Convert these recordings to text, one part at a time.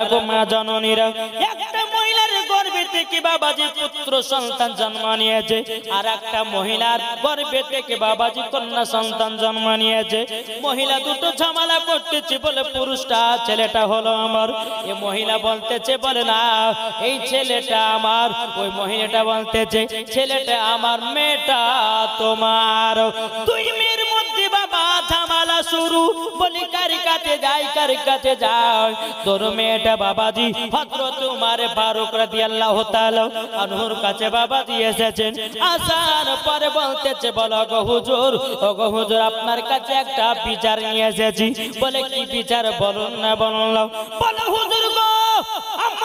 একটা মহিলার থেকে বাবাজি পুত্র সন্তান নিয়েছে আর একটা মহিলার বাবাজি কন্যা সন্তান নিয়েছে মহিলা দুটো ঝামেলা বলে পুরুষটা ছেলেটা হলো আমার এই মহিলা বলতেছে বলে না এই ছেলেটা আমার ওই মহিলাটা বলতেছে ছেলেটা আমার মেয়েটা তোমার তুই মেয়ে শুরু বলি কার কাছে যাই কার কাছে যাই তোর মেয়েটা বাবাজি হজরত তোমার ফারুক রাদিয়াল্লাহু তাআলা আনহুর কাছে বাবাজি এসেছেন আসার পরে বলতেছে বলো গো হুজুর ও গো হুজুর আপনার কাছে একটা বিচার নিয়ে এসেছি বলে কি বিচার বলুন না বলুন বলো হুজুর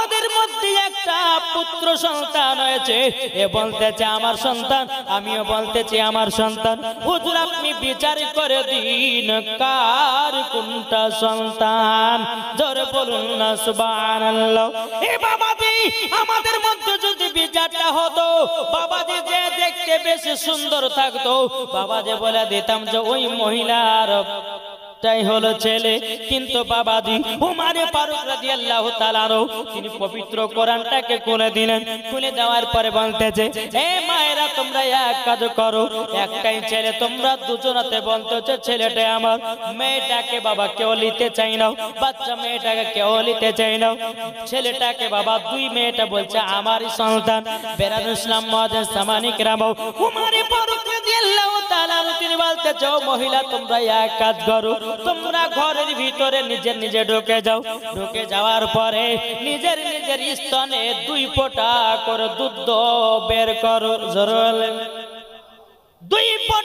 তোমাদের মধ্যে একটা পুত্র সন্তান হয়েছে এ বলতেছে আমার সন্তান আমিও বলতেছি আমার সন্তান হুজুর আপনি বিচার করে দিন কার কোনটা সন্তান জোরে বলুন না সুবহানাল্লাহ এ বাবাজি আমাদের মধ্যে যদি বিচারটা হতো বাবাজি যে দেখতে বেশি সুন্দর থাকতো বাবাজি বলে দিতাম যে ওই মহিলার তাই হলো ছেলে কিন্তু বাবা দি উমারে পারুক রাজি আল্লাহ তালারও তিনি পবিত্র কোরআনটাকে খুলে দিলেন খুলে দেওয়ার পরে বলতেছে এ মায়েরা তোমরা এক কাজ করো একটাই ছেলে তোমরা দুজনাতে বলতেছে ছেলেটা আমার মেয়েটাকে বাবা কেউ নিতে চাই না বাচ্চা মেয়েটাকে কেউ নিতে চাই না ছেলেটাকে বাবা দুই মেয়েটা বলছে আমারই সন্তান বেরানুল ইসলাম মহাজ সামানিক রামও উমারে বলতে চাও মহিলা তোমরা এক কাজ করো তোমরা ঘরের ভিতরে নিজের নিজে ঢুকে যাও ঢুকে যাওয়ার পরে নিজের নিজের স্তনে দুই ফোঁটা করে দুধ বের করো জরুর দুই ফোঁটা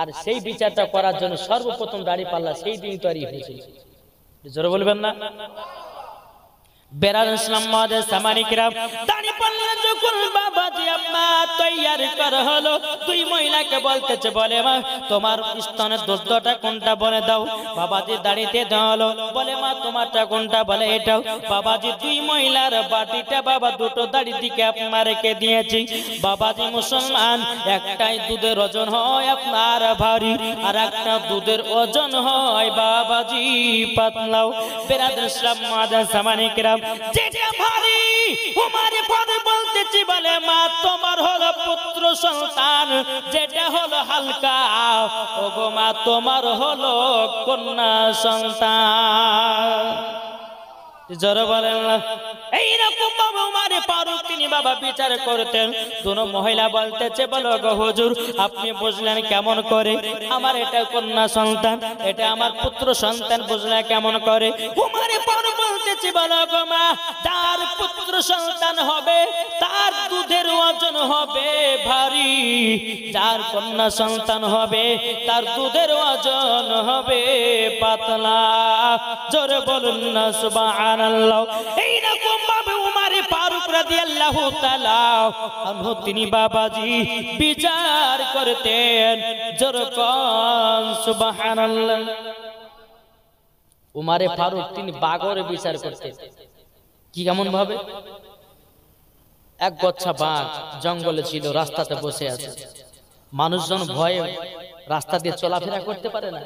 আর সেই বিচারটা করার জন্য সর্বপ্রথম দাঁড়িয়ে পাল্লা সেই দিন তৈরি হয়েছিল জোরে বলবেন না বেরাল ইসলাম মহাদের সামানিকরা বাবাজি তৈয়ার করা হলো দুই মহিলাকে বলতেছে বলে মা তোমার কোনটা বলে দাও বলে মা তোমারটা কোনটা বলে এটাও বাবাজি দুই বাবা দুটো বাবাজি মুসলমান একটাই দুধের ওজন হয় আপনার ভারী আর একটা দুধের ওজন হয় বাবাজি পাতলাও বেরাদ ইসলাম সামানিকরা যেটা ভারী উমারে পদে বলতেছি বলে মা তোমার হলো পুত্র সন্তান যেটা হলো হালকা ও গো মা তোমার হলো কন্যা সন্তান জোর বলেন এইরকম বাবা মানে ফারুক তিনি বাবা বিচার করতেন দুনো মহিলা বলতেছে বলো গো হুজুর আপনি বুঝলেন কেমন করে আমার এটা কন্যা সন্তান এটা আমার পুত্র সন্তান বুঝলেন কেমন করে উমারে ফারুক বলতেছে বলো গো মা তার পুত্র সন্তান হবে তার দুধের ওজন হবে ভারী যার কন্যা সন্তান হবে তার দুধের ওজন হবে পাতলা জোরে বলুন না সুবহানাল্লাহ এই তিনি বাবাজি বিচার করতেন উমারে ফারুক তিনি বাগরে বিচার করতেন কি কেমন ভাবে এক গচ্ছা বাঘ জঙ্গলে ছিল রাস্তাতে বসে আছে মানুষজন ভয়ে রাস্তা দিয়ে চলাফেরা করতে পারে না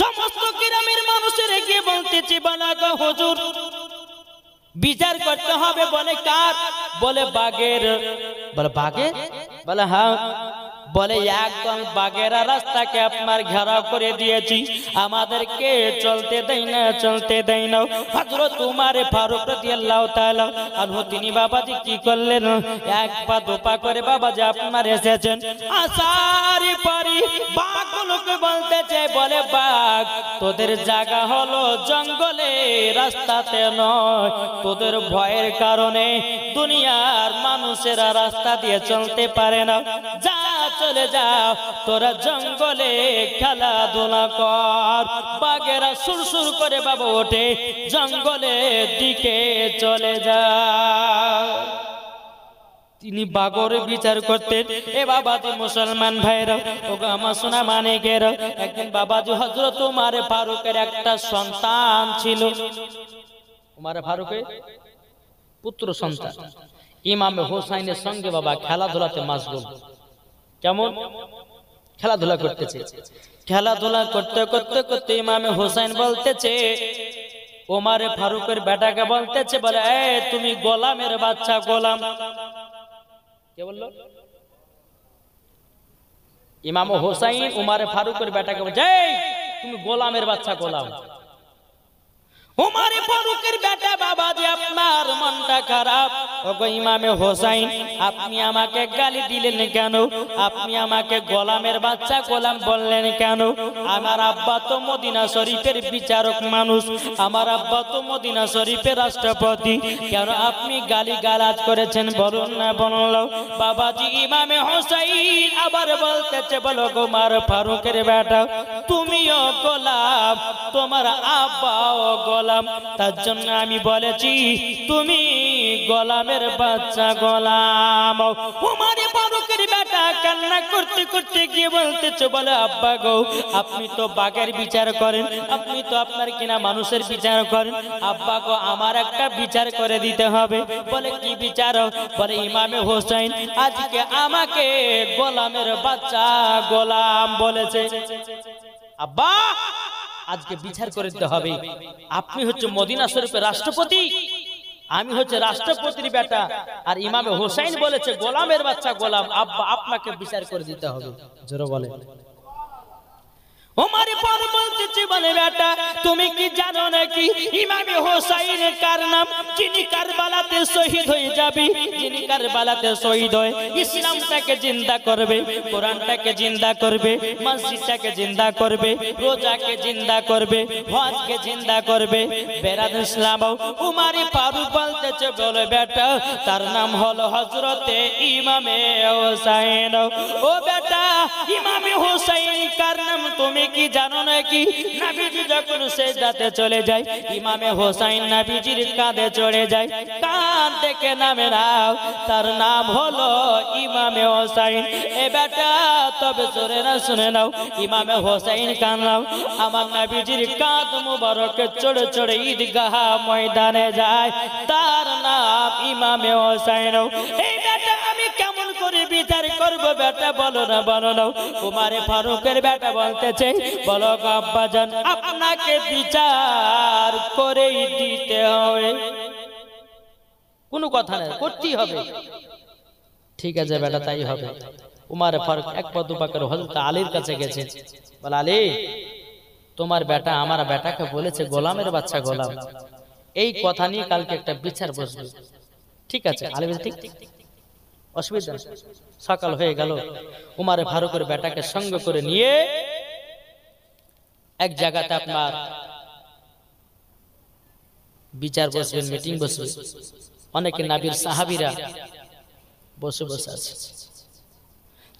সমস্ত গ্রামের মানুষের গিয়ে বলতেছি বালাগা হজুর বিচার করতে হবে বলে কাট বলে বাগের বলে বাগের বলে হা হ্যাঁ। বলে একদম বাগেরা রাস্তাকে আপনার ঘেরাও করে দিয়েছি আমাদেরকে চলতে দেয় না চলতে দেয় না হজরত তোমার ফারুক রাদিয়াল্লাহু তাআলা আনহু তিনি বাবাজি কি করলেন এক পা দোপা করে বাবাজি আপনার এসেছেন আসারি পারি বাঘগুলোকে বলতে চাই বলে বাঘ তোদের জায়গা হলো জঙ্গলে রাস্তাতে নয় তোদের ভয়ের কারণে দুনিয়ার মানুষেরা রাস্তা দিয়ে চলতে পারে না যা চলে যাও তোরা জঙ্গলে খেলাধুলা কর বাঘেরা সুর সুর করে বাবু ওঠে জঙ্গলে দিকে চলে যাও তিনি বাগর বিচার করতেন এ বাবা তুই মুসলমান ভাইরা ওগো সোনা মানে গের একদিন বাবাজি হজরত তোমার ফারুকের একটা সন্তান ছিল তোমার ফারুকের পুত্র সন্তান ইমামে হোসাইনের সঙ্গে বাবা খেলাধুলাতে মাসগুল কেমন খেলাধুলা করতেছে খেলাধুলা করতে করতে করতে ইমামে হোসেন বলতেছে ওমারে ফারুকের বেটাকে বলতেছে বলে এ তুমি গোলামের বাচ্চা গোলাম কে বললো ইমাম হোসাইন উমারে ফারুকের বেটাকে বলছে তুমি গোলামের বাচ্চা গোলাম উমার ফারুকের বেটা বাবা যে আপনার মনটা খারাপ ওগো ইমামে হোসাইন আপনি আমাকে গালি দিলেন কেন আপনি আমাকে গোলামের বাচ্চা গোলাম বললেন কেন আমার আব্বা তো মদিনা শরীফের বিচারক মানুষ আমার আব্বা তো মদিনা শরীফের রাষ্ট্রপতি কেন আপনি গালি গালাজ করেছেন বলুন না বলল বাবাজি ইমামে হোসাইন আবার বলতেছে বলো গোমার ফারুকের বেটা তুমিও গোলাম তোমার আব্বাও গোলাম গোলাম তার জন্য আমি বলেছি তুমি গোলামের বাচ্চা গোলাম উমারে ফারুকের বেটা কান্না করতে করতে গিয়ে বলতেছো বলে আব্বা গো আপনি তো বাঘের বিচার করেন আপনি তো আপনার কিনা মানুষের বিচার করেন আব্বা গো আমার একটা বিচার করে দিতে হবে বলে কি বিচার বলে ইমামে হোসেন আজকে আমাকে গোলামের বাচ্চা গোলাম বলেছে আব্বা আজকে বিচার করে দিতে হবে আপনি হচ্ছে মদিনা শরীফের রাষ্ট্রপতি আমি হচ্ছে রাষ্ট্রপতির বেটা আর ইমামে হোসাইন বলেছে গোলামের বাচ্চা গোলাম আব্বা আপনাকে বিচার করে দিতে হবে জোরে বলে মুসলমান তুমি কি জানো নাকি ইমামে হোসাইন কার নাম যিনি কারবালাতে শহীদ হয়ে যাবে যিনি কারবালাতে শহীদ হয় ইসলামটাকে জিন্দা করবে কোরআনটাকে জিন্দা করবে মসজিদটাকে জিন্দা করবে রোজাকে জিন্দা করবে হজকে জিন্দা করবে বেরাদ ইসলাম উমারি ফারুক বলতেছে বলে বেটা তার নাম হলো হজরতে ইমামে হোসাইন ও বেটা ইমামে হোসাইন কার নাম তুমি কি জানো নাকি না নাবিজি যখন সেজদাতে চলে যায় ইমামে হোসাইন নাবিজির কাঁধে চড়ে যায় কান থেকে নামে নাও তার নাম হলো ইমামে হোসাইন এ বেটা তবে শুনে না শুনে নাও ইমামে হোসাইন কান নাও আমার নাবিজির কাঁধ মুবারকে চড়ে চড়ে ঈদগাহ ময়দানে যায় তার নাম ইমামে হোসাইন এই বেটা আমি করে বিচার করব বেটা বলো না বলো না কুমারে ফারুকের বেটা বলতেছে বলো আপনাকে বিচার করেই দিতে হবে কোনো কথা করতেই হবে ঠিক আছে বেটা তাই হবে উমার ফারুক এক পদ দুপাকের হজরত আলীর কাছে গেছে বলে আলী তোমার বেটা আমার বেটাকে বলেছে গোলামের বাচ্চা গোলাম এই কথা নিয়ে কালকে একটা বিচার বসবে ঠিক আছে আলী ঠিক ঠিক অসুবিধা সকাল হয়ে গেল উমারে ফারুকের বেটাকে সঙ্গ করে নিয়ে এক জায়গাতে আপনার বিচার বসবেন মিটিং বসবেন অনেকে নাবির সাহাবিরা বসে বসে আছে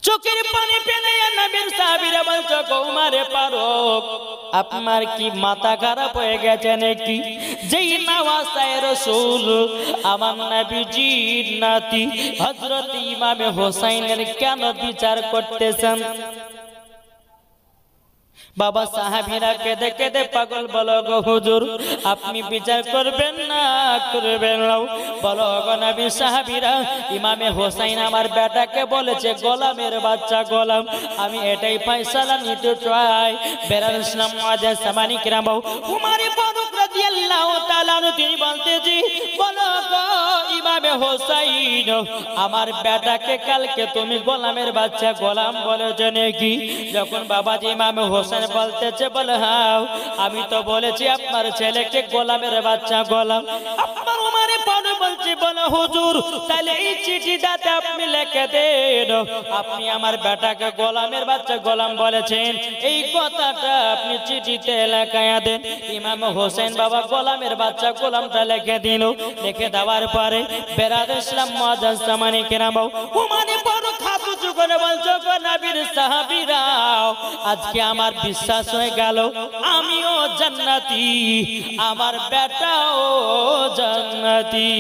চোখের পানি পেলে কৌমারে পারক আপনার কি মাথা খারাপ হয়ে গেছে নাকি যেই নাওয়াসায় রসুল আমার নবীজির নাতি হজরত ইমামে হোসাইনের কেন বিচার করতেছেন বাবা সাহাবিরা কেঁদে কেঁদে পাগল বলো গো হুজুর আপনি বিচার করবেন না করবেন না বলো গো নবী সাহাবিরা ইমামে হোসাইন আমার বেটাকে বলেছে গোলামের বাচ্চা গোলাম আমি এটাই ফয়সালা নিতে চাই বেরাল ইসলাম মাঝে সামানি কিরাম উমারে ফারুক রাদিয়াল্লাহু তাআলা তিনি বলতেছি বলো গো ইমামে হোসাইন আমার বেটাকে কালকে তুমি গোলামের বাচ্চা গোলাম বলেছ নাকি যখন বাবাজি ইমামে হোসেন বলতেছে বলে হাও আমি তো বলেছি আপনার ছেলেকে গোলামের বাচ্চা গোলাম আপনি লিখে দেন আপনি আমার বেটাকে গোলামের বাচ্চা গোলাম বলেছেন এই কথাটা আপনি চিঠিতে লেখায়া দেন ইমাম হোসেন বাবা গোলামের বাচ্চা গোলামটা লেখে দিল লিখে দেওয়ার পরে বেরাদ ইসলাম মহাজ সামানি কেনাম ওমানে করে বলছো নাবির সাহাবিরাও আজকে আমার বিশ্বাস হয়ে গেল আমিও জান্নাতি আমার বেটাও জান্নাতি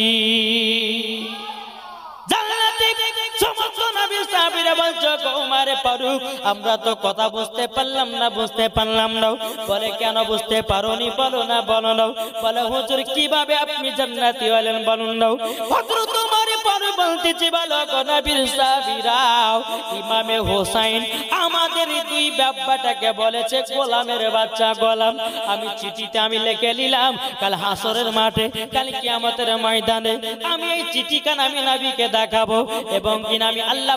নবী সাহাবীরা বলছো উমারে ফারুক আমরা তো কথা বুঝতে পারলাম না বুঝতে পারলাম না বলে কেন বুঝতে পারোনি বলো না বলো না বলে হুজুর কিভাবে আপনি জান্নাতি হলেন বলুন না হুজুর উমারে ফারুক বলতেছি বলো গো নবীর সাহাবীরা ইমামে হোসাইন আমাদের দুই ব্যাপারটাকে বলেছে গোলামের বাচ্চা গোলাম আমি চিঠিতে আমি লিখে নিলাম কাল হাসরের মাঠে কাল কিয়ামতের ময়দানে আমি এই চিঠিখান আমি নবীকে দেখাবো এবং কিনা আমি আল্লাহ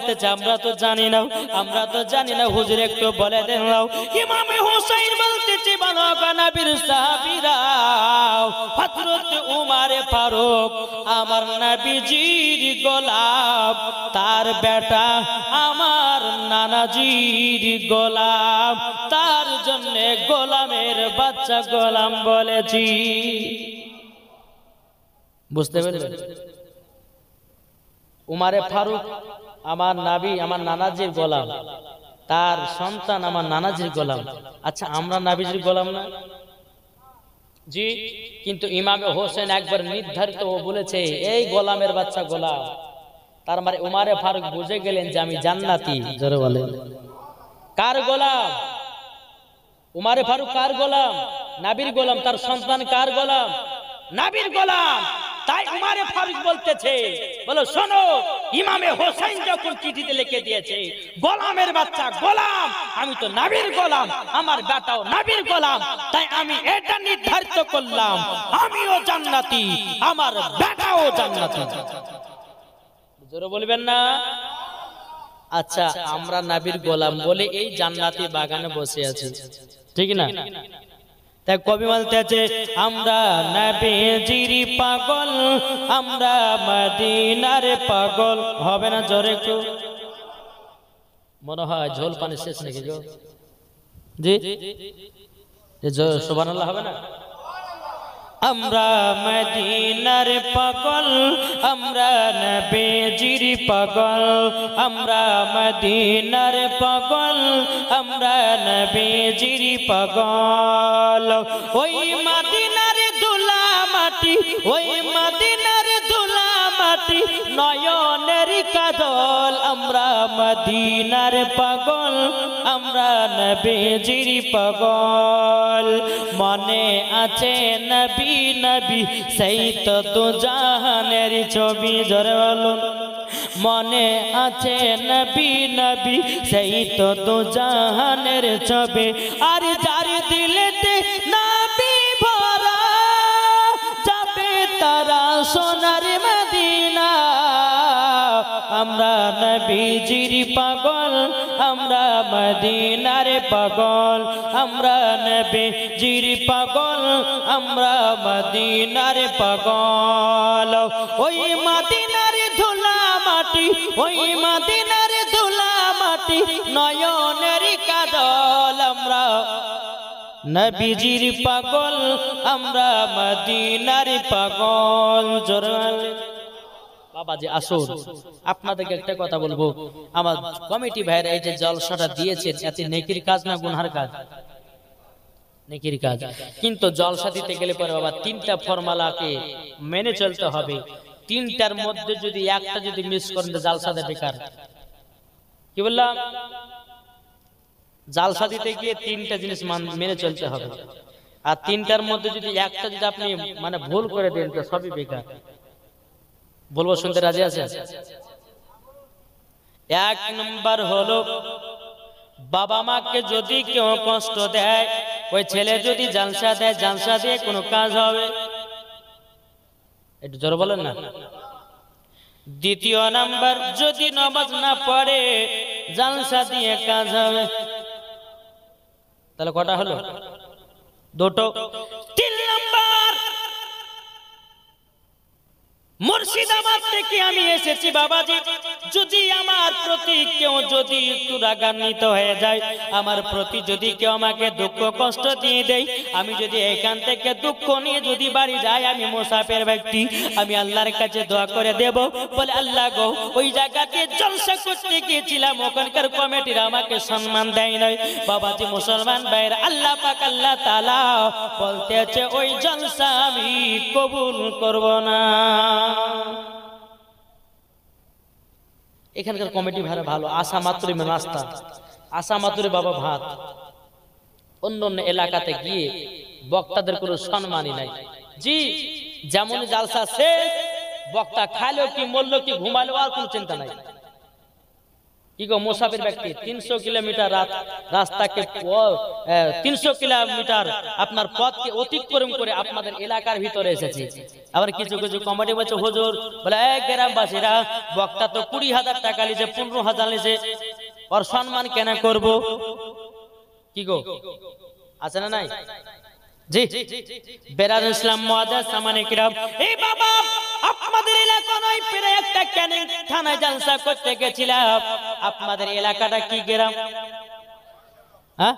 বলতেছে আমরা তো জানি না আমরা তো জানি না হুজুর একটু বলে দেন নাও ইমামে হুসাইন বলতেছে বলো নবীর হযরত উমারে ফারুক আমার নবীজির গোলাপ তার বেটা আমার নানাজির গোলাপ তার জন্য গোলামের বাচ্চা গোলাম বলেছি বুঝতে পেরেছেন উমারে ফারুক আমার নাবি আমার নানাজির গোলাম তার সন্তান আমার নানাজির গোলাম আচ্ছা আমরা নাবিজির গোলাম না জি কিন্তু ইমাম হোসেন একবার নির্ধারিত ও বলেছে এই গোলামের বাচ্চা গোলাম তার মানে উমারে ফারুক বুঝে গেলেন যে আমি জান্নাতি জোরে বলেন কার গোলাম উমারে ফারুক কার গোলাম নাবির গোলাম তার সন্তান কার গোলাম নাবির গোলাম তাই উমারে ফারুক বলতেছে বলো শোনো ইমামে হোসেন যখন চিঠিতে লিখে দিয়েছে গোলামের বাচ্চা গোলাম আমি তো নাবির গোলাম আমার বেটাও নাবির গোলাম তাই আমি এটা নির্ধারিত করলাম আমিও জান্নাতি আমার বেটাও জান্নাতি জোরে বলবেন না আচ্ছা আমরা নাবির গোলাম বলে এই জান্নাতি বাগানে বসে আছি ঠিক না কবি বলতেছে আমরা নবীজির পাগল আমরা মদিনার পাগল হবে না জোরে কেউ মনে হয় ঝোল পানি শেষ নাকি জি সোবান আল্লাহ হবে না আমরা মদিনার পাগল আমরা নবেজির পাগল আমরা মদিনার পাগল আমরা নবেজির পাগল ওই মদিনার দুলা মাটি ওই মদিনার দুলা মাটি নয় আমেরিকা দল আমরা মদিনার পাগল আমরা নবীজির পাগল মনে আছে নবী নবী সেই তো তো জাহানের ছবি জরে বলো মনে আছে নবী নবী সেই তো তো জাহানের ছবি আর যার দিলেতে নবী ভরা যাবে তারা সোনার আমরা নবীজির পাগল আমরা মদিনার পাগল আমরা নবীজির পাগল আমরা মদিনার পাগল ওই মদিনার ধুলা মাটি ওই মদিনার ধুলা মাটি নয়নের কাদল আমরা নবীজির পাগল আমরা মদিনার পাগল জোরাল বাবা আসর আপনাদেরকে একটা কথা বলবো আমার কমিটি ভাইরা এই যে জলসাটা দিয়েছেন এতে নেকির কাজ না গুনহার কাজ নেকির কাজ কিন্তু জলসা দিতে গেলে পরে বাবা তিনটা ফর্মালাকে মেনে চলতে হবে তিনটার মধ্যে যদি একটা যদি মিস করেন জালসা দেবে কার কি বললাম জালসা দিতে গিয়ে তিনটা জিনিস মেনে চলতে হবে আর তিনটার মধ্যে যদি একটা যদি আপনি মানে ভুল করে দেন তো সবই বেকার বলবো শুনতে রাজি আছে এক নম্বর হলো বাবা মাকে যদি কেউ কষ্ট দেয় ওই ছেলে যদি জানসা দেয় জানসা দিয়ে কোনো কাজ হবে একটু জোর বলেন না দ্বিতীয় নাম্বার যদি নবাজ না পড়ে জানসা দিয়ে কাজ হবে তাহলে কটা হলো দুটো তিন মুর্শিদাবাদ থেকে আমি এসেছি বাবাজি যদি আমার প্রতি কেউ যদি একটু রাগান্বিত হয়ে যায় আমার প্রতি যদি কেউ আমাকে দুঃখ কষ্ট দিয়ে দেয় আমি যদি এখান থেকে দুঃখ নিয়ে যদি বাড়ি যাই আমি মোসাফের ব্যক্তি আমি আল্লাহর কাছে দোয়া করে দেব বলে আল্লাহ গো ওই জায়গাতে জলসা করতে গিয়েছিলাম ওখানকার কমিটির আমাকে সম্মান দেয় নাই বাবাজি মুসলমান ভাইয়ের আল্লাহ পাক আল্লাহ তালা বলতে আছে ওই জলসা আমি কবুল করব না এখানকার কমিটি ভাড়া ভালো আশা মাত্রই নাস্তা আশা মাত্রই বাবা ভাত অন্য অন্য এলাকাতে গিয়ে বক্তাদের কোনো সম্মানই নাই জি যেমন জালসা শেষ বক্তা খাইলো কি মরলো কি ঘুমালো আর কোনো চিন্তা নাই কি গো মুসাফির ব্যক্তি তিনশো কিলোমিটার রাস্তাকে তিনশো কিলোমিটার আপনার পথকে অতিক্রম করে আপনাদের এলাকার ভিতরে এসেছে আবার কিছু কিছু কমেডি বলছে হুজুর বলে গ্রামবাসীরা বক্তা তো কুড়ি হাজার টাকা নিয়েছে পনেরো হাজার নিয়েছে ওর সম্মান কেনা করব কি গো আছে না নাই জি বেরাজ ইসলাম মুআজ্জাজ সামানে কিরাম এই বাবা আপনাদের এলাকা নয় প্রায় একটা ক্যানিং থানায় জালসা করতে গেছিলাম আপনাদের এলাকাটা কি গ্রাম হ্যাঁ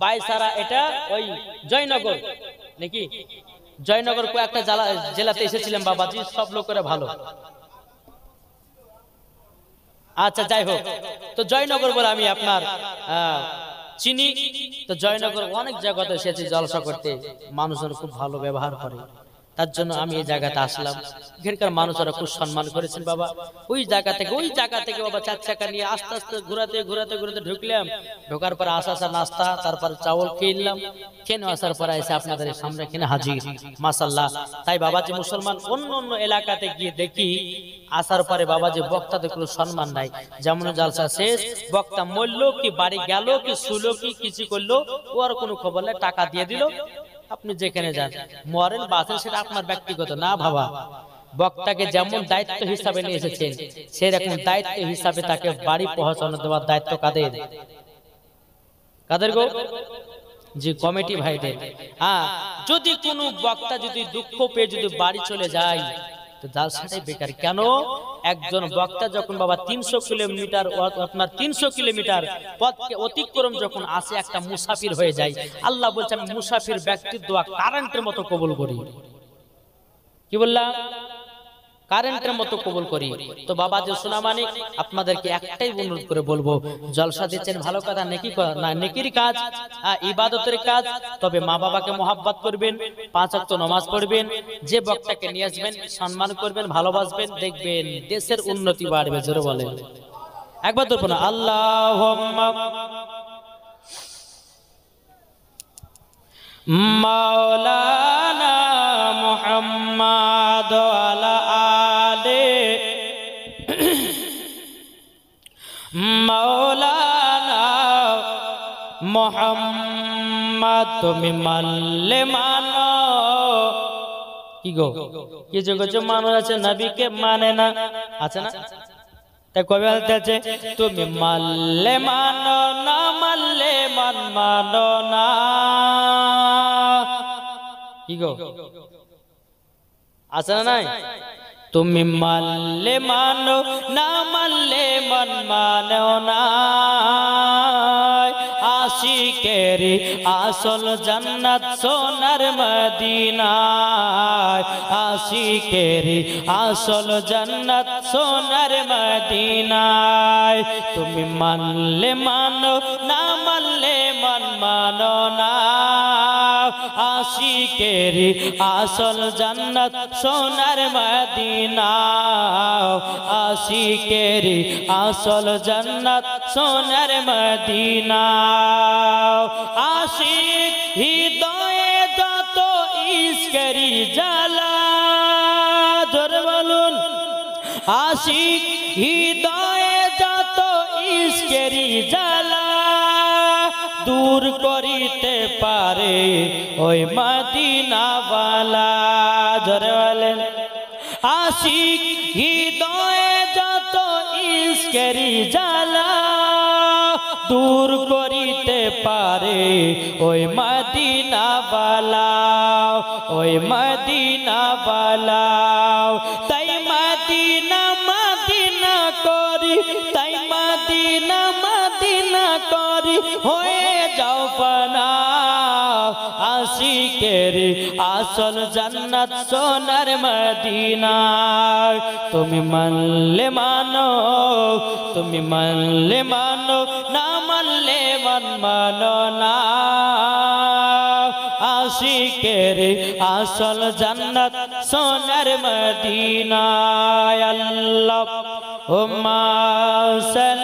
বাইসারা এটা ওই জয়নগর নাকি জয়নগর কয়েকটা জেলাতে এসেছিলাম বাবা জি সব লোকেরা ভালো আচ্ছা যাই হোক তো জয়নগর বলে আমি আপনার চিনি তো জয়নগর অনেক জায়গাতে এসেছি জলসা করতে মানুষের খুব ভালো ব্যবহার করে তার জন্য আমি এই জায়গাতে আসলাম এখানকার মানুষরা খুব সম্মান করেছেন বাবা ওই জায়গা থেকে ওই জায়গা থেকে বাবা চার চাকা নিয়ে আস্তে আস্তে ঘুরাতে ঘুরাতে ঘুরাতে ঢুকলাম ঢোকার পর আসা আসা নাস্তা তারপর চাউল খেয়ে নিলাম খেয়ে আসার পর এসে আপনাদের সামনে এখানে হাজির মাসাল্লাহ তাই বাবা যে মুসলমান অন্য অন্য এলাকাতে গিয়ে দেখি আসার পরে বাবা যে বক্তাদের কোনো সম্মান নাই যেমন জালসা শেষ বক্তা মরল কি বাড়ি গেল কি শুলো কি কিছু করলো ও আর কোনো খবর নেই টাকা দিয়ে দিল আপনি যেখানে যান মরেল বাসেন সেটা আপনার ব্যক্তিগত না ভাবা বক্তাকে যেমন দায়িত্ব হিসাবে নিয়ে এসেছেন সেরকম দায়িত্ব হিসাবে তাকে বাড়ি পৌঁছানো দেওয়ার দায়িত্ব কাদের কাদের গো যে কমিটি ভাইদের হ্যাঁ যদি কোনো বক্তা যদি দুঃখ পেয়ে যদি বাড়ি চলে যায় তো জালসাটাই বেকার কেন একজন বক্তা যখন বাবা তিনশো কিলোমিটার আপনার তিনশো কিলোমিটার পথকে অতিক্রম যখন আসে একটা মুসাফির হয়ে যায় আল্লাহ বলছে আমি মুসাফির ব্যক্তির দোয়া কারেন্টের মতো কবল করি কি বললাম কারেন্টের মতো কবুল করি তো বাবা যে সোনামানিক আপনাদেরকে একটাই অনুরোধ করে বলবো জলসা দিচ্ছেন ভালো কথা নেকি না নেকির কাজ হ্যাঁ, ইবাদতের কাজ তবে মা বাবাকে মোহাব্বত করবেন পাঁচ অক্ত নমাজ পড়বেন যে বক্তাকে নিয়ে আসবেন সম্মান করবেন ভালোবাসবেন দেখবেন দেশের উন্নতি বাড়বে জোরে বলেন একবার তো আল্লাহ মাওলানা মুহাম্মদ আলা মৌলানা মোহাম্মদ তুমি মাল্লে মানো কি গো কিছু কিছু মানুষ আছে নবীকে মানে না আছে না তাই কবে বলতেছে তুমি মানলে মানো না মানলে মান মানো না কি গো আছে না নাই তুমি মানলে মানো না মানলে মন মানো না কেরি আসল জন্নত সোনার মদিনায় কেরি আসল জন্নত সোনার মদিনায় তুমি মানলে মানো না মানলে মন মানো না আশিকের আসল জান্নাত সোনার মদিনা আশিকের আসল জান্নাত সোনার মদিনা আশিক হৃদয়ে যত ইস্করি জ্বালা জোর বলুন আশিক হৃদয়ে যত ইস্করি জালা দূর করিতে পারে ওই মাদিনাওয়ালা ধরে বলেন আশিক হৃদয়ে যত ইস্কেরি জালা দূর করিতে পারে ওই মাদিনাওয়ালা ওই মাদিনাওয়ালা তাই মাদিনা আশিকের আসল জান্নাত সোনার মদিনা তুমি মানলে মানো তুমি মানলে মানো না মানলে মান মানো না আশিকের আসল জান্নাত সোনার মদিনা আল্লাহ ও মাসল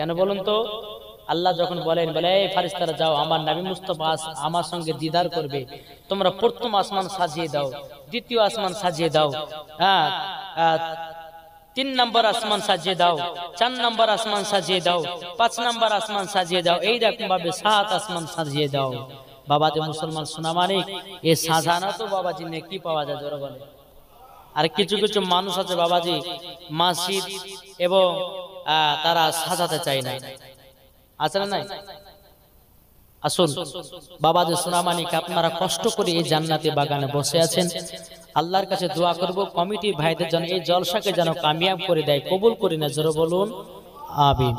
কেন বলুন তো আল্লাহ যখন বলেন বলে এই ফারিস্তারা যাও আমার নাবি মুস্তফা আমার সঙ্গে দিদার করবে তোমরা প্রথম আসমান সাজিয়ে দাও দ্বিতীয় আসমান সাজিয়ে দাও হ্যাঁ তিন নম্বর আসমান সাজিয়ে দাও চার নম্বর আসমান সাজিয়ে দাও পাঁচ নম্বর আসমান সাজিয়ে দাও এইরকম ভাবে সাত আসমান সাজিয়ে দাও যে মুসলমান সোনা মানিক এ সাজানো তো বাবাজি কি পাওয়া যায় জোর বলে আর কিছু কিছু মানুষ আছে বাবাজি মাসিদ এবং তারা সাজাতে চায় না আছে না নাই আসুন বাবা যে সোনামানিক আপনারা কষ্ট করে এই জান্নাতি বাগানে বসে আছেন আল্লাহর কাছে দোয়া করব কমিটি ভাইদের জন্য এই জলসাকে যেন কামিয়াব করে দেয় কবুল করি না জোর বলুন আবিন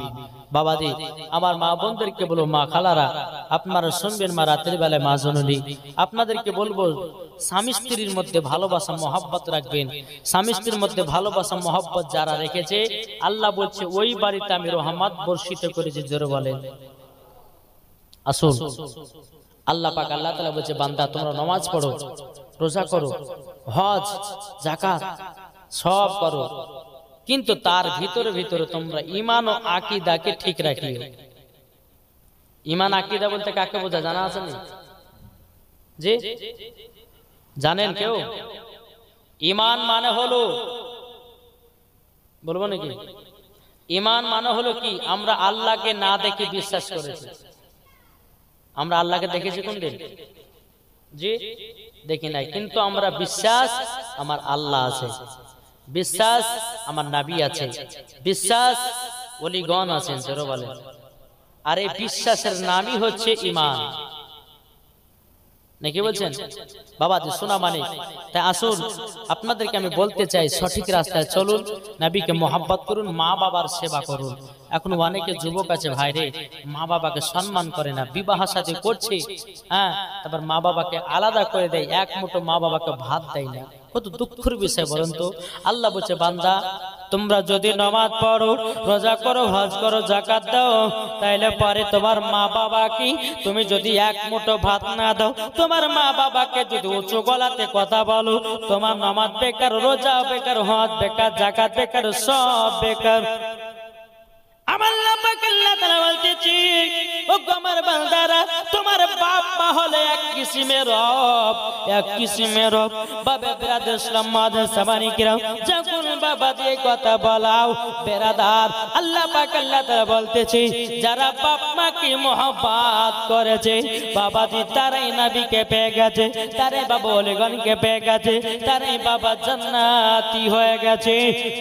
বাবাদি আমার মা বোনদেরকে বলবো মা খালারা আপনারা শুনবেন মা রাত্রিবেলায় মা জননী আপনাদেরকে বলবো স্বামী স্ত্রীর মধ্যে ভালোবাসা মহাব্বত রাখবেন স্বামী স্ত্রীর মধ্যে ভালোবাসা মহাব্বত যারা রেখেছে আল্লাহ বলছে ওই বাড়িতে আমি রহমাত বর্ষিত করেছি জোরে বলেন আসুন আল্লাহ পাক আল্লাহ তালা বলছে বান্দা তোমরা নমাজ পড়ো রোজা করো হজ জাকাত সব করো কিন্তু তার ভিতরে ভিতরে তোমরা ইমান ও আকিদাকে ঠিক রাখি ইমান আকিদা বলতে কাকে বোঝা জানা আছে না যে জানেন কেউ ইমান মানে হলো বলবো নাকি ইমান মানে হলো কি আমরা আল্লাহকে না দেখে বিশ্বাস করেছি আমরা আল্লাহকে দেখেছি কোন দিন জি দেখি নাই কিন্তু আমরা বিশ্বাস আমার আল্লাহ আছে বিশ্বাস আমার নাবি আছে বিশ্বাস অলিগণ আছেন বলেন আর এই বিশ্বাসের নামই হচ্ছে ইমান নাকি বলছেন বাবা সোনা মানে, মানে। তাই আসুন আপনাদেরকে আমি বলতে চাই সঠিক রাস্তায় চলুন নাবিকে মহাব্বত করুন মা বাবার সেবা করুন এখন অনেকে যুবক আছে ভাইরে মা বাবাকে সম্মান করে না বিবাহ সাথে করছে হ্যাঁ তারপর মা বাবাকে আলাদা করে দেয় এক মুঠো মা বাবাকে ভাত দেয় না কত দুঃখের বিষয় বলেন তো আল্লাহ বলছে বান্দা তোমরা যদি নমাজ পড়ো রোজা করো হজ করো জাকাত দাও তাইলে পরে তোমার মা বাবা কি তুমি যদি এক মুঠো ভাত না দাও তোমার মা বাবাকে যদি উঁচু গলাতে কথা বলো তোমার নমাজ বেকার রোজা বেকার হজ বেকার জাকাত বেকার সব বেকার আমার বলতেছি আমার বান্দারা তোমার বাপ মা হলে এক কিসিমের রব এক কিসিমের রব বাবা বেরাদ ইসলাম মাদের সাবানি কিরাম যখন বাবা দিয়ে কথা বলাও বেরাদার আল্লাহ পাক আল্লাহ তারা বলতেছি যারা বাপ মা কি মোহাম্মত করেছে বাবা দি তারাই নবীকে পেয়ে গেছে তারাই বাবা অলিগণকে পেয়ে গেছে তারাই বাবা জান্নাতি হয়ে গেছে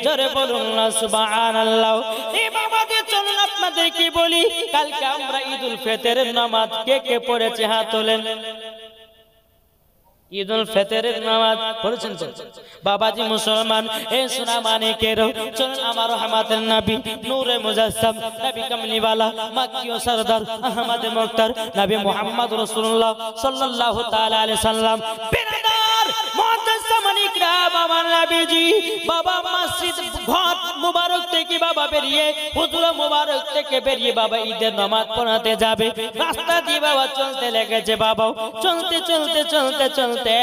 জোরে বলুন না সুবহানাল্লাহ এই বাবা দিয়ে চলুন আপনাদের কি বলি কালকে আমরা ঈদুল ফেতের নামাজ কে কে পড়েছে হাত তোলেন ঈদুল ফেতরের নামাজ পড়েছেন বাবাজি মুসলমান সোনা মানে আমার নূরে ও সরদার আহমদ সাল্লাম বাবা মুবারক থেকে বাবা বেরিয়ে মুবারক থেকে বেরিয়ে বাবা ঈদের যাবে দিয়ে বাবা চলতে লেগেছে বাবা চলতে চলতে চলতে চলতে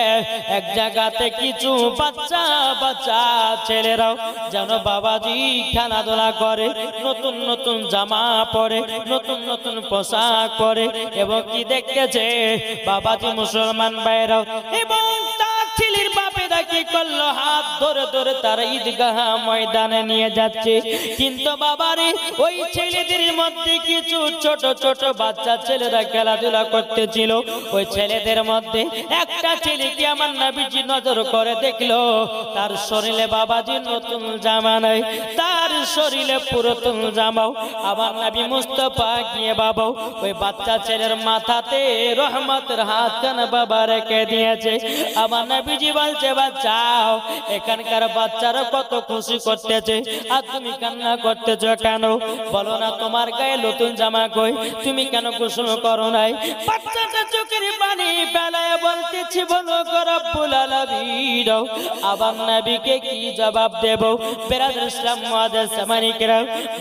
এক জায়গাতে কিছু বাচ্চা বাচ্চা ছেলেরাও যেন বাবাজি খেলাধুলা করে নতুন নতুন জামা পরে নতুন নতুন পোশাক পরে এবং কি দেখতেছে বাবাজি মুসলমান বাইরাও এবং হাত ধরে ধরে ঈদগাহ ময়দানে নিয়ে যাচ্ছে কিন্তু বাবারে ওই ছেলেদের মধ্যে কিছু ছোট ছোট বাচ্চা ছেলেরা খেলাধুলা করতেছিল ওই ছেলেদের মধ্যে একটা ছেলেকে আমার নাবিজি নজর করে দেখলো তার শরীরে বাবাজি নতুন জামা নাই তার শরীরে পুরাতন জামাও আমার নবী মুস্তফা গিয়ে বাবাও ওই বাচ্চা ছেলের মাথাতে রহমতের হাত কেন বাবা রেখে দিয়েছে আমার নবীজি বলছে বাচ্চাও এখানকার বাচ্চারা কত খুশি করতেছে আর তুমি কান্না করতেছ কেন বলো না তোমার গায়ে নতুন জামা কই তুমি কেন কুসুম করো নাই বাচ্চাটা চোখের পানি বেলায় বলতেছি বলো রব্বুল আবার নবীকে কি জবাব দেব বেরাদ ইসলাম সামানি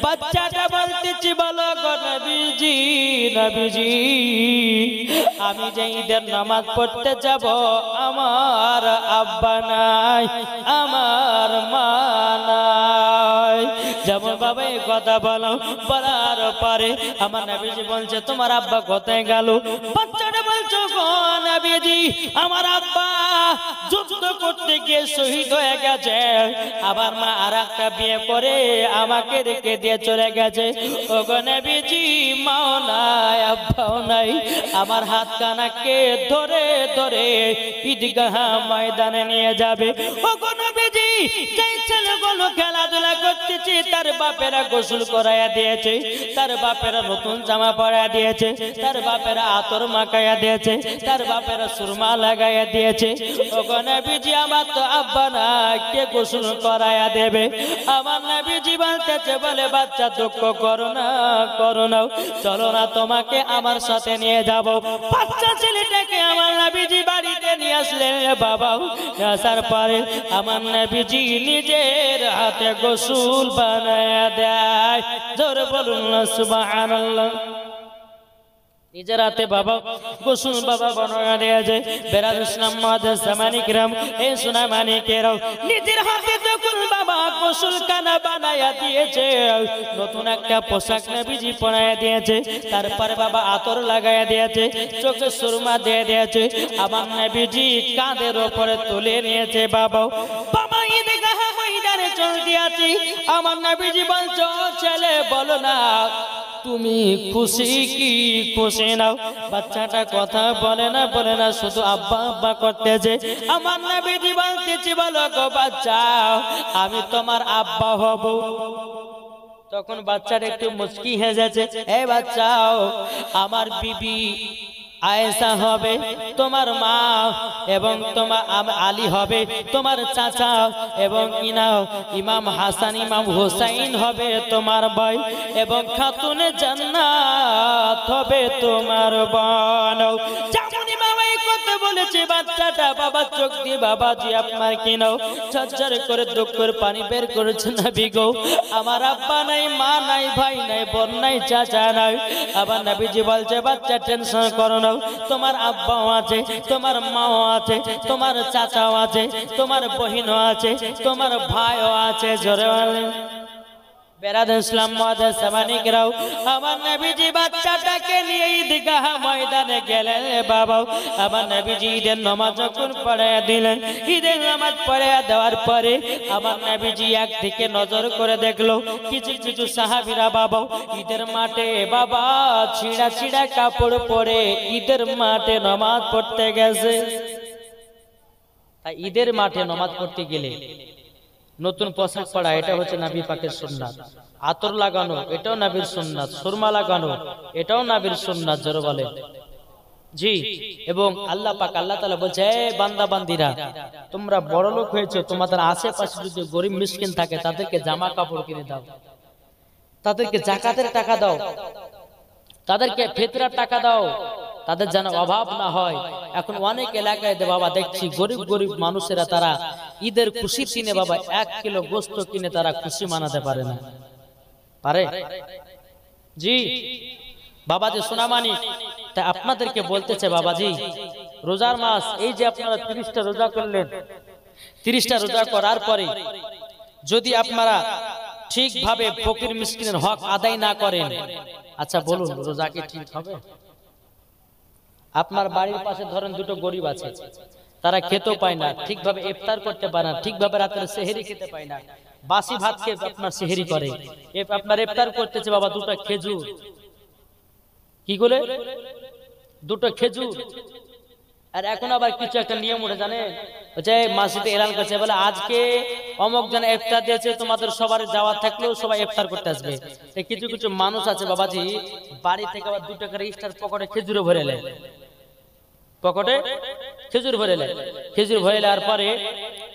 বাচ্চাটা বলতেছি বলো গো নবীজি আমি যে ঈদের নামাজ পড়তে যাব আমার আব্বা নাই আমার মা নাই যাবো বাবাই এই কথা বলো বলার পরে আমার নবীজি বলছে তোমার আব্বা কোথায় গেল বাচ্চাটা বলছো গো নবীজি আমার আব্বা যুদ্ধ গিয়ে শহীদ হয়ে গেছে আবার মা আর একটা বিয়ে করে আমাকে রেখে দিয়ে চলে গেছে ওগনে বেজি মাও নাই আব্বাও নাই আমার হাত কানাকে ধরে ধরে ঈদগাহ ময়দানে নিয়ে যাবে ওগনে বেজি যাই খেলাধুলা করতেছে তার বাপেরা গোসল করাইয়া দিয়েছে তার বাপেরা নতুন জামা পরাইয়া দিয়েছে তার বাপেরা আতর মাকাইয়া দিয়েছে তার বাপেরা সুরমা লাগাইয়া দিয়েছে ওখানে বিজি আমার তো আব্বা না কে গোসল করাইয়া দেবে আমার না বিজি বলতেছে বলে বাচ্চা দুঃখ করো না করো না চলো না তোমাকে আমার সাথে নিয়ে যাবো বাচ্চা ছেলেটাকে আমার না নবীজি বাড়িতে নিয়ে আসলে বাবা আসার পরে আমার নবীজি নিজের হাতে গোসুল বানায় দেয় ধরে বলুন সুবহানাল্লাহ নিজের হাতে বাবা গোসুল বাবা বনগা দেয়া যায় বেরাজ ইসলাম মাদের এ সোনা মানিক নিজের হাতে কুল বাবা গোসুল কানা বানায়া দিয়েছে নতুন একটা পোশাক নবীজি পরায়া দিয়েছে তারপরে বাবা আতর লাগায়া দিয়েছে চোখে সুরমা দিয়ে দিয়েছে আমার নবীজি কাঁধের ওপরে তুলে নিয়েছে বাবা বাবা ঈদগাহ হইদারে চল দিয়াছি আমার নবীজি বলছো ছেলে বলো না তুমি খুশি কি খুশি নাও বাচ্চাটা কথা বলে না বলে না শুধু আব্বা আব্বা করতেছে আমার নাবি জীবানতেছি বলো গো বাচ্চা আমি তোমার আব্বা হব তখন বাচ্চাটা একটু মুশকি হয়ে যাচ্ছে এ বাচ্চাও আমার বিবি আয়েশা হবে তোমার মা এবং তোমার আলী হবে তোমার চাচা এবং ইনাও ইমাম হাসান ইমাম হোসাইন হবে তোমার ভাই এবং খাতুনে জান্নাত হবে তোমার বানও বলেছে বাচ্চাটা বাবা চোখ দিয়ে বাবা জি আপনার কেনাও ঝরঝর করে দুঃখের পানি বের করেছে না বিগো আমার আব্বা নাই মা নাই ভাই নাই বোন নাই চাচা নাই আবার নাবিজি বলছে বাচ্চা টেনশন করো না তোমার আব্বাও আছে তোমার মাও আছে তোমার চাচাও আছে তোমার বহিনও আছে তোমার ভাইও আছে জোরে বেড়াদুল ইসলাম মহাদার সামানিকরাও আমার নবীজি বাচ্চাটাকে নিয়ে ঈদগাহ ময়দানে গেলেন বাবা আমার নবীজি ঈদের নামাজ যখন পড়ায় দিলেন ঈদের নামাজ পড়ায় দেওয়ার পরে আমার নবীজি দিকে নজর করে দেখলো কিছু কিছু সাহাবিরা বাবা ঈদের মাঠে বাবা ছিঁড়া ছিঁড়া কাপড় পরে ঈদের মাঠে নামাজ পড়তে গেছে ঈদের মাঠে নামাজ পড়তে গেলে নতুন পোশাক পড়া এটা হচ্ছে নাবি পাকের সুন্নাত আতর লাগানো এটাও নাবির সুন্নাত সুরমা লাগানো এটাও নাবির সুন্নাত জোর বলে জি এবং আল্লাহ পাক আল্লাহ তালা বলছে বান্দা বান্দিরা তোমরা বড় লোক হয়েছে তোমাদের আশেপাশে যদি গরিব মিসকিন থাকে তাদেরকে জামা কাপড় কিনে দাও তাদেরকে জাকাতের টাকা দাও তাদেরকে ফেতরার টাকা দাও তাদের যেন অভাব না হয় এখন অনেক এলাকায় বাবা দেখছি গরিব গরিব মানুষেরা তারা ঈদের খুশি কিনে বাবা এক কিলো গোস্ত কিনে তারা খুশি মানাতে পারে না পারে জি বাবা যে সোনামানি তা আপনাদেরকে বলতেছে বাবাজি রোজার মাস এই যে আপনারা তিরিশটা রোজা করলেন তিরিশটা রোজা করার পরে যদি আপনারা ঠিকভাবে ফকির মিসকিনের হক আদায় না করেন আচ্ছা বলুন রোজা কি ঠিক হবে আপনার বাড়ির পাশে ধরেন দুটো গরিব আছে তারা খেতেও পায় না ঠিকভাবে ইফতার করতে পারে না ঠিকভাবে রাতের সেহেরি খেতে পায় না বাসি ভাত খেয়ে আপনার সেহেরি করে আপনার ইফতার করতেছে বাবা দুটো খেজুর কি করে দুটো খেজুর আর এখন আবার কিছু একটা নিয়ম উঠে জানে যে মাসিতে এলান করছে বলে আজকে অমক জন ইফতার দিয়েছে তোমাদের সবার যাওয়ার থাকলেও সবাই ইফতার করতে আসবে কিছু কিছু মানুষ আছে বাবাজি বাড়ি থেকে আবার দুটো করে ইস্টার পকেটে খেজুরে ভরে নেয় পকেটে খেজুর ভরেলে খেজুর ভরে নেওয়ার পরে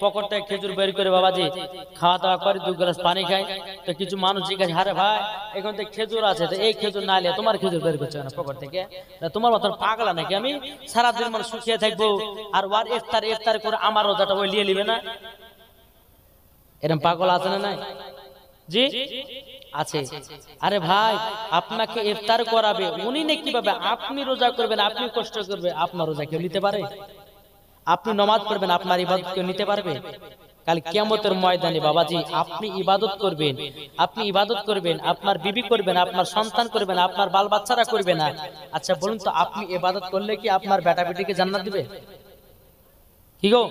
পকেট থেকে খেজুর বের করে বাবাজি খাওয়া দাওয়া করে দু গ্লাস পানি খায় তো কিছু মানুষ জিজ্ঞাসা হারে ভাই এখন তো খেজুর আছে তো এই খেজুর না নিয়ে তোমার খেজুর বের করছে না পকেট থেকে তোমার মতন পাগলা নাকি আমি সারাদিন মানে শুকিয়ে থাকবো আর ওয়ার ইফতার ইফতার করে আমার রোজাটা ওই নিয়ে নিবে না এরকম পাগল আছে না নাই জি আছে আরে ভাই আপনাকে ইফতার করাবে উনি নাকি কিভাবে আপনি রোজা করবেন আপনি কষ্ট করবেন আপনার রোজা কেউ নিতে পারে আপনি নমাজ করবেন আপনার ইবাদত কেউ নিতে পারবে কাল কিয়ামতের ময়দানে বাবাজি আপনি ইবাদত করবেন আপনি ইবাদত করবেন আপনার বিবি করবেন আপনার সন্তান করবেন আপনার বাল বাচ্চারা করবে না আচ্ছা বলুন তো আপনি ইবাদত করলে কি আপনার বেটা বেটিকে জান্নাত দিবে কি গো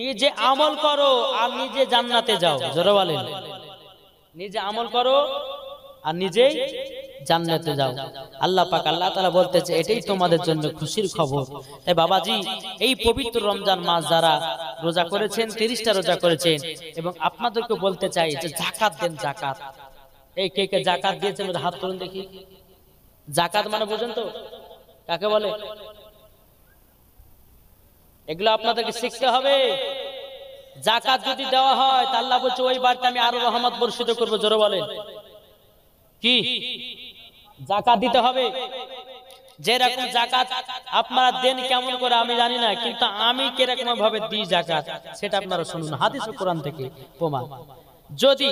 নিজে আমল করো আর নিজে জান্নাতে যাও জোরে বলেন নিজে আমল করো আর নিজেই জান্নাতে যাও আল্লাহ পাক আল্লাহ তাআলা বলতেছে এটাই তোমাদের জন্য খুশির খবর তাই বাবাজি এই পবিত্র রমজান মাস যারা রোজা করেছেন 30টা রোজা করেছেন এবং আপনাদেরকে বলতে চাই যে যাকাত দেন যাকাত এই কে কে যাকাত দিয়েছেন হাত তুলুন দেখি যাকাত মানে, মানে বুঝেন তো কাকে বলে এগুলো আপনাদেরকে শিখতে হবে জাকাত যদি দেওয়া হয় তা আল্লাহ বলছে ওই বাড়িতে আমি আরো রহমত বর্ষিত করবো জোরে বলে কি জাকাত দিতে হবে যেরকম জাকাত আপনারা দেন কেমন করে আমি জানি না কিন্তু আমি কিরকম ভাবে দি জাকাত সেটা আপনারা শুনুন হাদিস কোরআন থেকে প্রমাণ যদি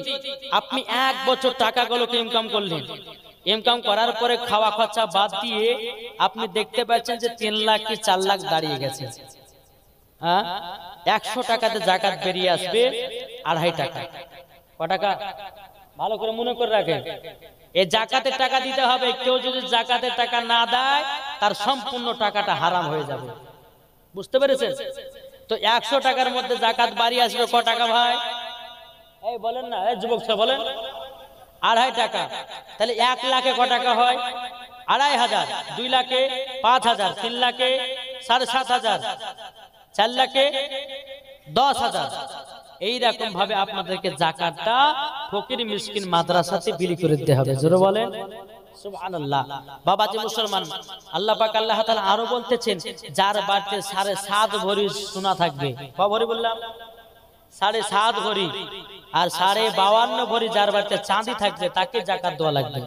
আপনি এক বছর টাকা টাকাগুলোকে ইনকাম করলেন ইনকাম করার পরে খাওয়া খরচা বাদ দিয়ে আপনি দেখতে পাচ্ছেন যে তিন লাখ কি চার লাখ দাঁড়িয়ে গেছে হ্যাঁ? একশো টাকাতে জাকাত বেরিয়ে আসবে আড়াই টাকা ক টাকা ভালো করে মনে করে রাখে এই জাকাতের টাকা দিতে হবে কেউ যদি জাকাতের টাকা না দেয় তার সম্পূর্ণ টাকাটা হারাম হয়ে যাবে বুঝতে পেরেছেন তো একশো টাকার মধ্যে জাকাত বাড়িয়ে আসবে ক টাকা ভাই এই বলেন না এই যুবক বলেন আড়াই টাকা তাহলে এক লাখে ক টাকা হয় আড়াই হাজার দুই লাখে পাঁচ হাজার তিন লাখে সাড়ে সাত হাজার চার লাখে দশ হাজার এইরকম ভাবে আপনাদেরকে জাকাতটা ফকির মিসকিন মাদ্রাসাতে বিলি করে দিতে হবে জোরে বলেন সোনা থাকবে বললাম সাড়ে সাত ভরি আর সাড়ে ভরি যার বাড়িতে চাঁদি থাকবে তাকে জাকাত দেওয়া লাগবে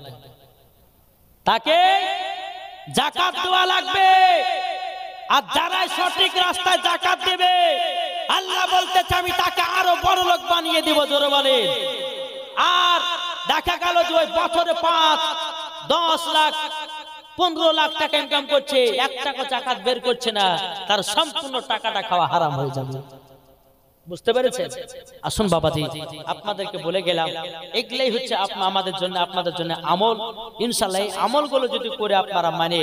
তাকে জাকাত দেওয়া লাগবে আর যারাই সঠিক রাস্তায় জাকাত দেবে আল্লাহ বলতে আমি তাকে আরো বড় লোক বানিয়ে দিব জোরে বলে আর দেখা গেল যে ওই বছরে পাঁচ দশ লাখ পনেরো লাখ টাকা ইনকাম করছে এক টাকা জাকাত বের করছে না তার সম্পূর্ণ টাকাটা খাওয়া হারাম হয়ে যাবে বুঝতে পেরেছেন আসুন বাবাজি আপনাদেরকে বলে গেলাম এগুলাই হচ্ছে আমাদের জন্য আপনাদের জন্য আমল ইনশাল্লাহ আমলগুলো যদি করে আপনারা মানে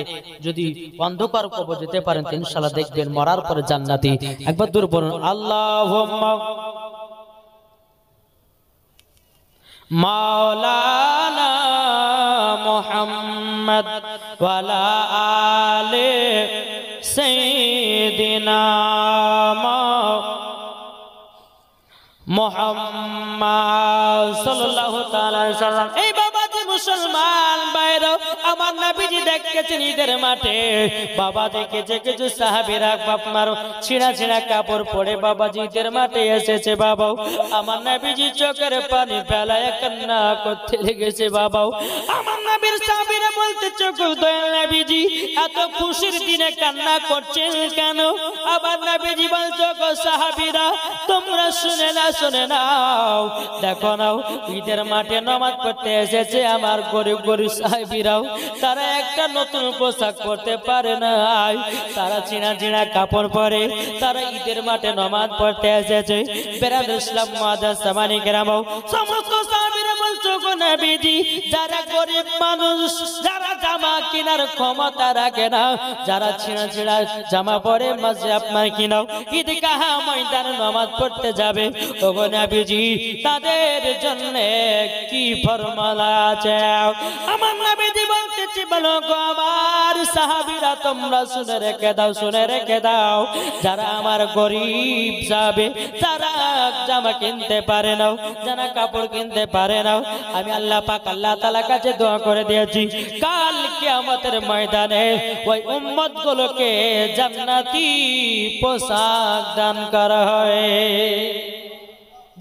যদি অন্ধকার কবর যেতে পারেন তো ইনশাল্লাহ দেখবেন মরার পরে জান্নাতি একবার দূর বলুন আল্লাহ মাওলানা মোহাম্মদ ওয়ালা আলে সাইয়্যিদিনা মোহাম্মদ সাল্লাল্লাহু তাআলা এই বাবা যে মুসলমান বাইরে আমার নাবিজি দেখতেছেন ঈদের মাঠে বাবা দেখেছে কিছু সাহাবিরা বাপ মারো ছিঁড়া ছিঁড়া কাপড় পরে বাবা ঈদের মাঠে এসেছে বাবাও আমার নাবিজি চোখের পানি ফেলায় কান্না করতে লেগেছে বাবাও আমার নাবির সাহাবিরে বলতে চোখ দয়াল নাবিজি এত খুশির দিনে কান্না করছেন কেন আমার নাবিজি বল চোখ সাহাবিরা তোমরা শুনে না শুনে নাও দেখো নাও ঈদের মাঠে নমাজ পড়তে এসেছে আমার গরিব গরিব সাহেবিরাও তারা একটা নতুন পোশাক পরতে পারে না তারা চিনা চিনা কাপড় পরে তারা ঈদের মাঠে নমাজ পড়তে এসেছে বেরাদ ইসলাম মাদার সামানি গ্রাম সমস্ত নবীজি যারা জামা পরে কিনাও পড়তে যাবে তাদের জন্য কি ফরমালা আমার তারা জামা কিনতে পারে নাও আমি আল্লাহ পাক আল্লাহ তালা কাছে দোয়া করে দিয়েছি কালকে কিয়ামতের ময়দানে ওই উম্মত গুলোকে জান্নাতি পোশাক দান করা হয়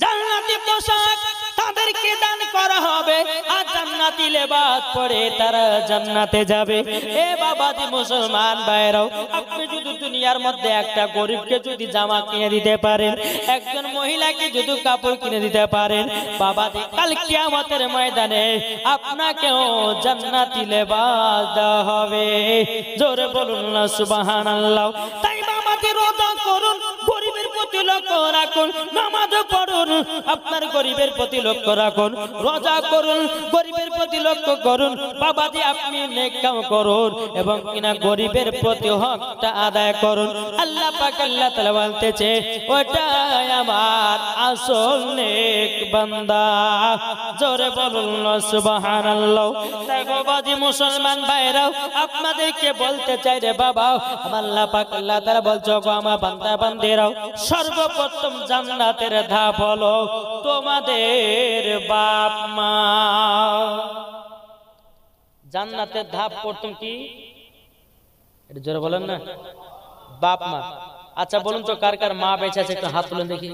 জান্নাতি পোশাক তাদেরকে দান করা হবে আর জান্নাতি লেবাদ পড়ে তারা জান্নাতে যাবে এ বাবা দি মুসলমান ভাইরাও আপনি যদি দুনিয়ার মধ্যে একটা গরিবকে যদি জামা কিনে দিতে পারেন একজন মহিলাকে যদি কাপড় কিনে দিতে পারেন বাবা দি কাল কিয়ামতের ময়দানে আপনাকেও জান্নাতি লেবাদ দেওয়া হবে জোরে বলুন না সুবাহান তাই বাবা দি রোজা করুন গরিবের প্রতি লক্ষ্য রাখুন নামাজ করুন আপনার গরিবের প্রতি লক্ষ্য রাখুন রোজা করুন গরিবের প্রতি লক্ষ্য করুন বাবাজি আপনি নেক কাম করুন এবং কিনা গরিবের প্রতি হকটা আদায় করুন আল্লাহ পাক আল্লাহ তাআলা বলতেছে ওটাই আমার আসল নেক বান্দা জোরে বলুন সুবহানাল্লাহ তাই বাবাজি মুসলমান ভাইরাও আপনাদেরকে বলতে চাই রে বাবা আমার আল্লাহ পাক আল্লাহ তাআলা বলছো গো আমার বান্দা বান্দেরাও সর্বপ্রথম জান্নাতের ধাপ হলো তোমাদের বাপ মা জান্নাতের ধাপ প্রথম কি এটা জোরে বলেন না বাপ মা আচ্ছা বলুন তো কার কার মা বেঁচে আছে একটু হাত তুলে দেখি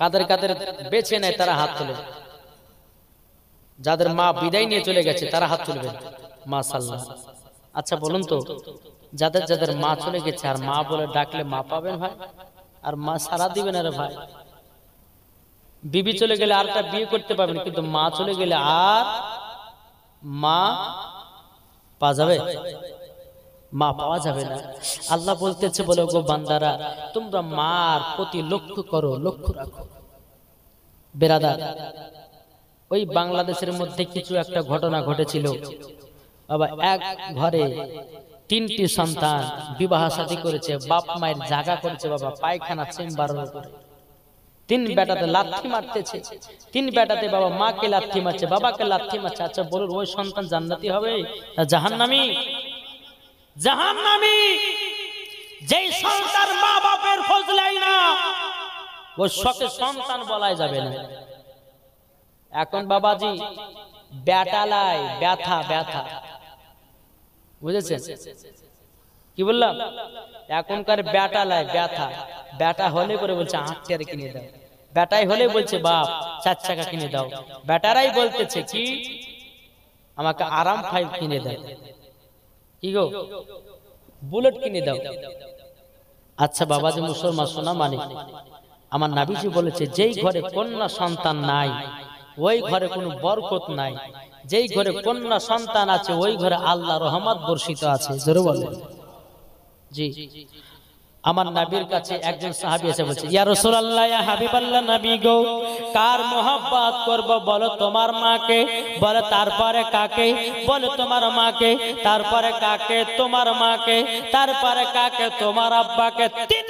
কাদের কাদের বেছে নেয় তারা হাত তুলে যাদের মা বিদায় নিয়ে চলে গেছে তারা হাত তুলবে মা সাল্লাহ আচ্ছা বলুন তো যাদের যাদের মা চলে গেছে আর মা বলে ডাকলে মা পাবেন ভাই আর মা সারা দিবেন আরে ভাই বিবি চলে গেলে তা বিয়ে করতে পারবেন কিন্তু মা চলে গেলে আর মা পা যাবে মা পাওয়া যাবে না আল্লাহ বলতেছে বলে গো বান্দারা তোমরা মার প্রতি লক্ষ্য করো লক্ষ্য রাখো বেরাদার ওই বাংলাদেশের মধ্যে কিছু একটা ঘটনা ঘটেছিল বাবা এক ঘরে তিনটি সন্তান বিবাহ সাথী করেছে বাপ মায়ের জাগা করেছে বাবা পায়খানা চেম্বার তিন বেটাতে লাথি মারতেছে তিন বেটাতে বাবা মাকে লাথি মারছে বাবাকে লাথি মারছে আচ্ছা বলুন ওই সন্তান জান্নাতি হবে জাহান্নামি জাহান্নামি যেই সন্তান মা বাপের খোঁজ লাই না ওই শখে সন্তান বলাই যাবে না এখন বাবাজি বেটালায় ব্যথা ব্যথা বুঝেছেন কি বললাম এখনকার ব্যাটা লাই ব্যাথা ব্যাটা হলে করে বলছে আটটার কিনে দাও ব্যাটাই হলে বলছে বাপ চার চাকা কিনে দাও ব্যাটারাই বলতেছে কি আমাকে আরাম ফাইভ কিনে দাও কি গো বুলেট কিনে দাও আচ্ছা বাবা যে মুসলমান সোনা মানে আমার নাবিজি বলেছে যেই ঘরে কন্যা সন্তান নাই ওই ঘরে কোনো বরকত নাই যেই ঘরে কন্যা সন্তান আছে ওই ঘরে আল্লাহ রহমত বর্ষিত আছে জোরে বলেন জি আমার নাবির কাছে একজন সাহাবি এসে বলছে ইয়া রাসূলুল্লাহ ইয়া হাবিবাল্লাহ নবী গো কার মোহাব্বত করব বলো তোমার মাকে বলে তারপরে কাকে বলে তোমার মাকে তারপরে কাকে তোমার মাকে তারপরে কাকে তোমার আব্বাকে তিন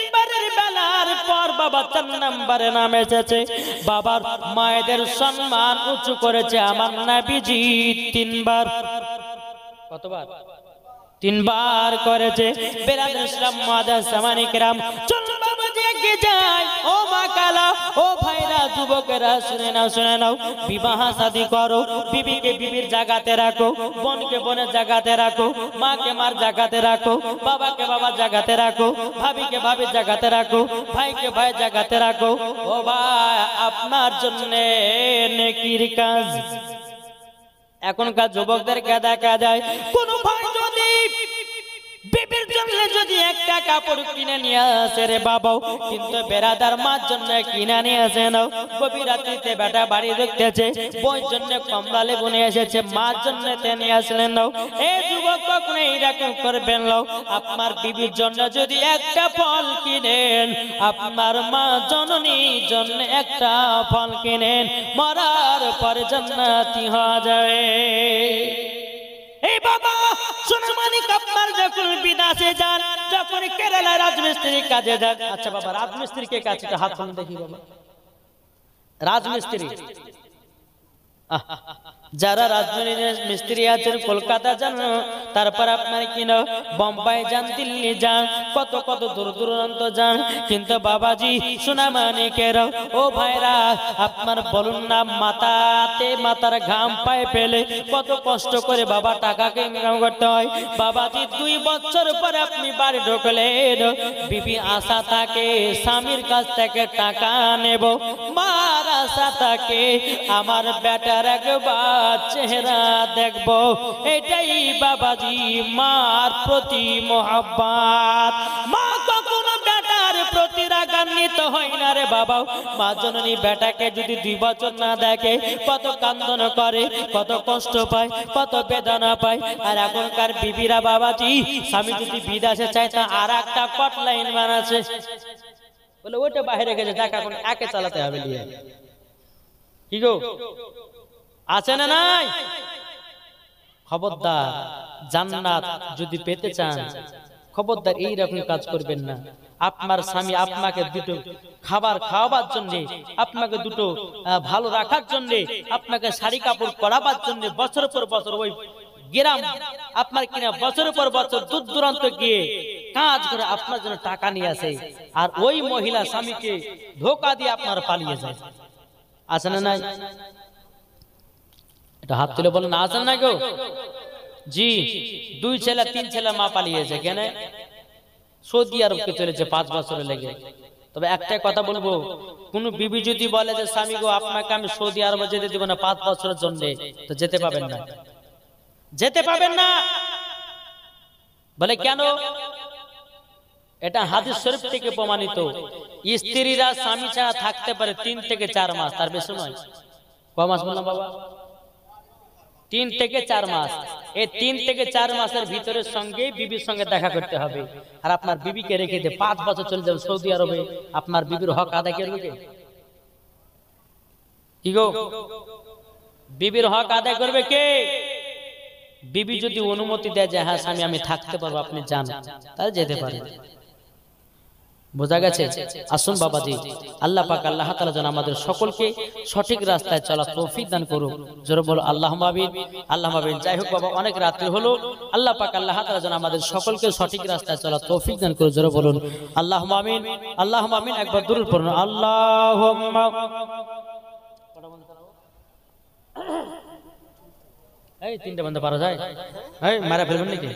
জানার পর বাবা চার নাম্বারে নাম এসেছে বাবার মায়েদের সম্মান উঁচু করেছে আমার নাবিজি তিনবার কতবার তিনবার করেছে বেরাদ ইসলাম মাদাস সামানিক চল যায় ও মা কালা ও ভাইরা যুবকেরা শুনে নাও শুনে নাও বিবাহ শাদি করো বিবিকে বিবির জায়গাতে রাখো বোনকে বোনের জাগাতে রাখো মাকে মার জাগাতে রাখো বাবাকে বাবার জাগাতে রাখো ভাবিকে ভাবির জাগাতে রাখো ভাইকে ভাই জাগাতে রাখো ও ভাই আপনার জন্য নেকির কাজ এখনকার যুবকদেরকে দেখা যায় কোন ভাই যদি পেটের জন্য যদি একটা কাপড় কিনে নিয়ে আসে রে বাবাও কিন্তু বেড়াদার মার জন্য কিনে নিয়ে আসে না গভীর রাত্রিতে বেটা বাড়ি দেখতেছে বই জন্য কমলা লেবু নিয়ে এসেছে মার জন্য তে নিয়ে আসলেন নাও এ যুবক কখনো এইরকম করবেন নাও আপনার বিবির জন্য যদি একটা ফল কিনেন আপনার মা জননীর জন্য একটা ফল কিনেন মরার পর জান্নাতি হয়ে যাবে এই বাবা সোনামানি কাপমাল যখন বিদেশে যান যখন কেরালায় রাজমিস্ত্রির কাজে যান আচ্ছা বাবা রাজমিস্ত্রিকে কাছে হাত ফোন দেখি বাবা রাজমিস্ত্রি আহ যারা রাজধানীর মিস্ত্রি আছেন কলকাতা যান তারপর আপনার কিনা বোম্বাই যান দিল্লি যান কত কত দূর দূরান্ত যান কিন্তু বাবাজি সোনা মানে কের ও ভাইরা আপনার বলুন না মাতাতে মাতার ঘাম পায় পেলে কত কষ্ট করে বাবা টাকাকে ইনকাম করতে হয় বাবাজি দুই বছর পরে আপনি বাড়ি ঢুকলেন বিবি আশা থাকে স্বামীর কাছ থেকে টাকা নেব মা চাচা তাকে আমার বেটার একবার চেহারা দেখব এটাই বাবাজি মার প্রতি মহাব্বাত মা কখনো বেটার প্রতি রাগান্বিত না রে মা জননী বেটাকে যদি দুই বছর না দেখে কত কান্দন করে কত কষ্ট পায় কত বেদনা পায় আর এখনকার বিবিরা বাবাজি স্বামী যদি বিদেশে চায় তা আর একটা বানাচ্ছে বলে ওটা বাইরে গেছে টাকা এখন একে চালাতে হবে নিয়ে কি গো আছে না নাই খবরদার জান্নাত যদি পেতে চান খবরদার এই রকম কাজ করবেন না আপনার স্বামী আপনাকে দুটো খাবার খাওয়াবার জন্য আপনাকে দুটো ভালো রাখার জন্য আপনাকে শাড়ি কাপড় পরাবার জন্য বছর পর বছর ওই গ্রাম আপনার কিনা বছর পর বছর দূর দূরান্ত গিয়ে কাজ করে আপনার জন্য টাকা নিয়ে আসে আর ওই মহিলা স্বামীকে ধোকা দিয়ে আপনার পালিয়ে যায় নাই এটা হাত তুলে বলেন না গো জি দুই ছেলে তিন ছেলে মা পালিয়েছে কেন সৌদি আরবকে চলেছে পাঁচ বছরে লেগে তবে একটাই কথা বলবো কোন বিবি যদি বলে যে স্বামী গো আপনাকে আমি সৌদি আরবে যেতে দিব না পাঁচ বছরের জন্য তো যেতে পাবেন না যেতে পাবেন না বলে কেন এটা হাদিস শরীফ থেকে প্রমাণিত স্ত্রীরা স্বামী ছাড়া থাকতে পারে তিন থেকে চার মাস তার বেশি নয় ক মাস বললাম বাবা তিন থেকে চার মাস এই তিন থেকে চার মাসের ভিতরে সঙ্গে বিবির সঙ্গে দেখা করতে হবে আর আপনার বিবিকে রেখে দিয়ে পাঁচ বছর চলে যাবে সৌদি আরবে আপনার বিবির হক আদায় করবে কি গো বিবির হক আদায় করবে কে বিবি যদি অনুমতি দেয় যে হ্যাঁ স্বামী আমি থাকতে পারবো আপনি জান তাহলে যেতে পারেন বোঝা গেছে আসুন বাবাজি আল্লাহ পাক আল্লাহ তালা যেন আমাদের সকলকে সঠিক রাস্তায় চলা তৌফিক দান করুক জোর বলো আল্লাহ মাবিন আল্লাহ মাবিন যাই হোক বাবা অনেক রাত্রি হলো আল্লাহ পাক আল্লাহ তালা যেন আমাদের সকলকে সঠিক রাস্তায় চলা তৌফিক দান করুক জোর বলুন আল্লাহ মামিন আল্লাহ মামিন একবার দূর পড়ুন আল্লাহ এই তিনটা বন্ধ পারা যায় এই মারা ফেলবেন নাকি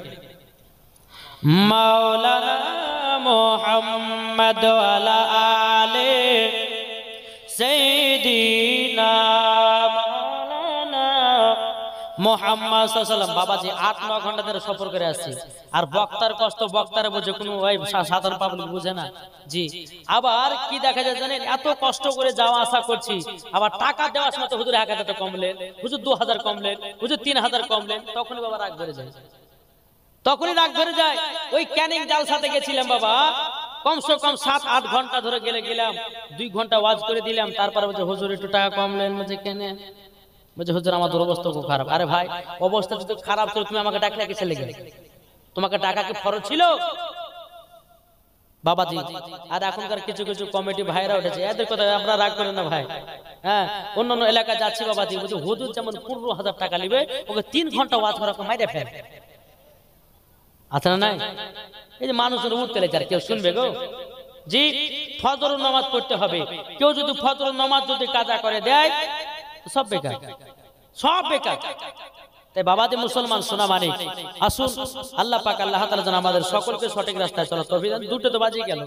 মাওলানা মোহাম্মদ আলে মোহাম্মদ আট ঘন্টা ধরে সফর করে আর বক্তার কষ্ট বক্তারে ওই সাধারণ বুঝে না জি আবার কি দেখা যায় জানেন এত কষ্ট করে যাওয়া আসা করছি আবার টাকা দেওয়ার সময় তো হুজুর এক হাজার কমলেন হুজুর দু হাজার কমলেন হুজুর তিন হাজার কমলেন বাবা রাগ যায় তখনই রাগ ধরে যায় ওই ক্যানিং জালসাতে গেছিলাম বাবা কমসে কম সাত আট ঘন্টা ধরে গেলে গেলাম দুই ঘন্টা ওয়াজ করে দিলাম তারপর বলছে একটু টাকা কম নেন বলছে কেন বলছে হুজুর অবস্থা খুব খারাপ আরে ভাই অবস্থা যদি খারাপ ছিল তুমি আমাকে ডাকলে ছেলে গেলে তোমাকে টাকা কি ফরজ ছিল বাবাজি আর এখনকার কিছু কিছু কমিটি ভাইরা উঠেছে এদের কথা আমরা রাগ করেন না ভাই হ্যাঁ অন্য অন্য এলাকা যাচ্ছি বাবাজি বলছে হুজুর যেমন পনেরো হাজার টাকা নিবে ওকে তিন ঘন্টা ওয়াজ করা মাইরে ফেলে আছে না নাই এই যে মানুষের উঠতে লেগে কেউ শুনবে গো জি ফজর নামাজ পড়তে হবে কেউ যদি ফজর নামাজ যদি কাজা করে দেয় সব বেকার সব বেকার তাই বাবাতে মুসলমান শোনা মানে আসুন আল্লাহ পাক আল্লাহ তালা যেন আমাদের সকলকে সঠিক রাস্তায় চলা তবে দুটো তো বাজিয়ে গেল